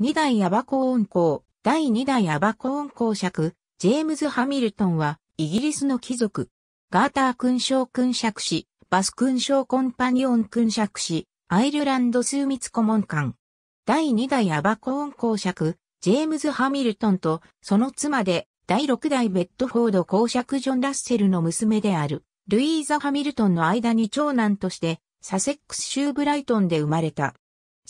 二代アバコーン公、第二代アバコーン公爵、ジェームズ・ハミルトンは、イギリスの貴族。ガーター勲章勲爵士、バス勲章コンパニオン勲爵士、アイルランド枢密顧問官。第二代アバコーン公爵、ジェームズ・ハミルトンと、その妻で、第六代ベッドフォード公爵ジョン・ラッセルの娘である、ルイーザ・ハミルトンの間に長男として、サセックス州ブライトンで生まれた。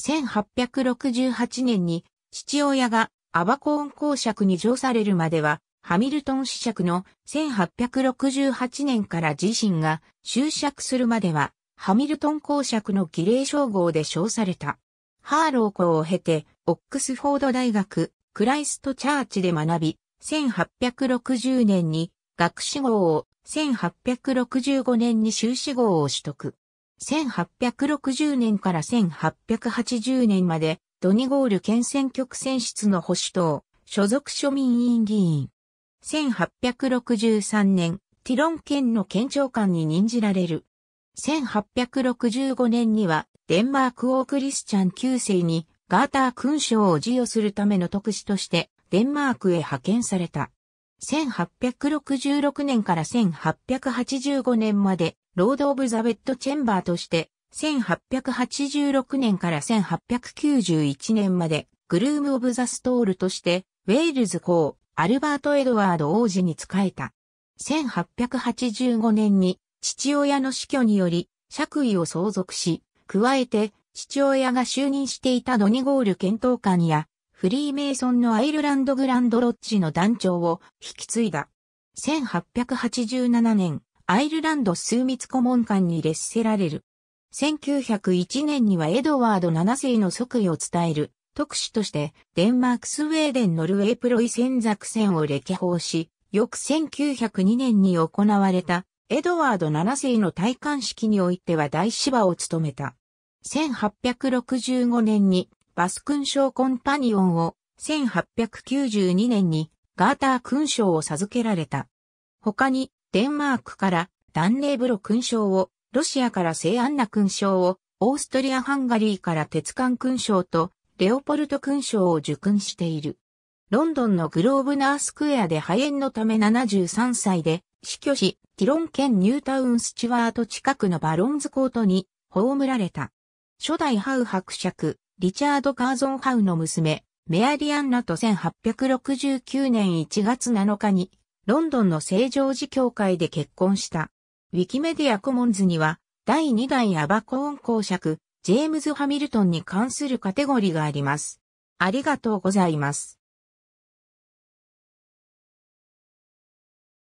1868年に父親がアバコーン公爵に上されるまでは、ハミルトン子爵の1868年から自身が就爵するまでは、ハミルトン公爵の儀礼称号で称された。ハーロー校を経て、オックスフォード大学、クライストチャーチで学び、1860年に学士号を、1865年に修士号を取得。1860年から1880年まで、ドニゴール県選挙区選出の保守党、所属庶民委員議員。1863年、ティロン県の県庁官に任じられる。1865年には、デンマーク王クリスチャン9世に、ガーター勲章を授与するための特使として、デンマークへ派遣された。1866年から1885年まで、ロード・オブ・ザ・ベッド・チェンバーとして、1886年から1891年まで、グルーム・オブ・ザ・ストールとして、ウェールズ公、アルバート・エドワード王子に仕えた。1885年に、父親の死去により、爵位を相続し、加えて、父親が就任していたドニゴール検討官や、フリーメイソンのアイルランドグランドロッジの団長を引き継いだ。1887年、アイルランド枢密顧問官に列せられる。1901年にはエドワード7世の即位を伝える特使としてデンマークスウェーデンノルウェープロイ戦作戦を歴訪し、翌1902年に行われたエドワード7世の戴冠式においては大芝を務めた。1865年にバス勲章コンパニオンを、1892年にガーター勲章を授けられた。他にデンマークからダンレーブロ勲章を、ロシアから聖アンナ勲章を、オーストリア・ハンガリーから鉄管勲章と、レオポルト勲章を受勲している。ロンドンのグローブナースクエアで肺炎のため73歳で死去し、ティロン県ニュータウンスチュワート近くのバロンズコートに葬られた。初代ハウ伯爵、リチャード・カーゾンハウの娘、メアリアンナと1869年1月7日にロンドンの聖常寺教会で結婚した。ウィキメディアコモンズには、第2代アバコーン公爵、ジェームズ・ハミルトンに関するカテゴリーがあります。ありがとうございます。